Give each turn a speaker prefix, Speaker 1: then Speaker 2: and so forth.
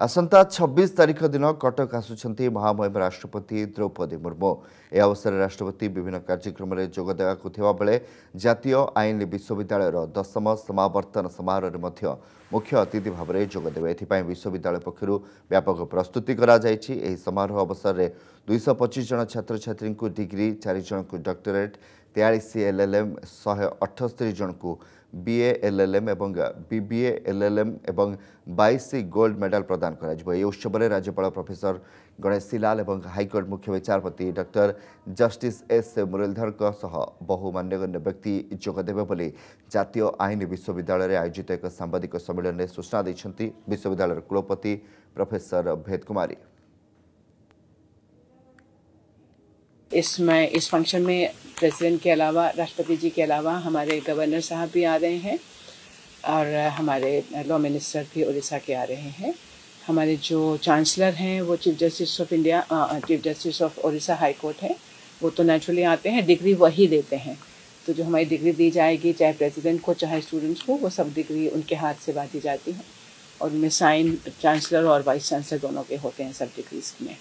Speaker 1: ଆସନ୍ତା ଛବିଶ ତାରିଖ ଦିନ କଟକ ଆସୁଛନ୍ତି ମହାମହିମ ରାଷ୍ଟ୍ରପତି ଦ୍ରୌପଦୀ ମୁର୍ମୁ ଏ ଅବସରରେ ରାଷ୍ଟ୍ରପତି ବିଭିନ୍ନ କାର୍ଯ୍ୟକ୍ରମରେ ଯୋଗ ଦେବାକୁ ଥିବାବେଳେ ଜାତୀୟ ଆଇନ ବିଶ୍ୱବିଦ୍ୟାଳୟର ଦଶମ ସମାବର୍ତ୍ତନ ସମାରୋହରେ ମଧ୍ୟ ମୁଖ୍ୟ ଅତିଥି ଭାବରେ ଯୋଗ ଦେବେ ଏଥିପାଇଁ ବିଶ୍ୱବିଦ୍ୟାଳୟ ପକ୍ଷରୁ ବ୍ୟାପକ ପ୍ରସ୍ତୁତି କରାଯାଇଛି ଏହି ସମାରୋହ ଅବସରରେ ଦୁଇଶହ ପଚିଶ ଜଣ ଛାତ୍ରଛାତ୍ରୀଙ୍କୁ ଡିଗ୍ରୀ ଚାରି ଜଣଙ୍କୁ তেয়াশি এলএলএম শহে অঠস্তরি জনকু বিএ এলএলএম এবং বিবিএ এলএলএম এবং বাইশটি গোল্ড মেডাল প্রদান করা এই উৎসবের রাজ্যপাল প্রফেসর গণেশ সিলাল এবং হাইকোর্ট মুখ্য বিচারপতি ডক্টর জষ্টিস এস মুরলীধর বহু মান্যগণ্য ব্যক্তি যোগদেবে বলে জাতীয় আইন বিশ্ববিদ্যালয়ের আয়োজিত এক সাংবাদিক সম্মিলনে সূচনা দিয়েছেন বিশ্ববিদ্যালয়ের কুলপতি প্রফেসর ভেদকুমারী
Speaker 2: इसमें इस फंक्शन में प्रेसिडेंट के अलावा राष्ट्रपति जी के अलावा हमारे गवर्नर साहब भी आ रहे हैं और हमारे लॉ मिनिस्टर भी उड़ीसा के आ रहे हैं हमारे जो चांसलर हैं वो chief justice of India chief justice of Orissa high court है वो तो नेचुरली आते हैं डिग्री वही देते हैं तो जो हमारी डिग्री दी जाएगी चाहे प्रेसिडेंट को चाहे स्टूडेंट्स को वो सब डिग्री उनके हाथ से बांटी जाती है और उनमें साइन चांसलर और वाइस चांसलर दोनों के होते हैं सब डिग्रीज में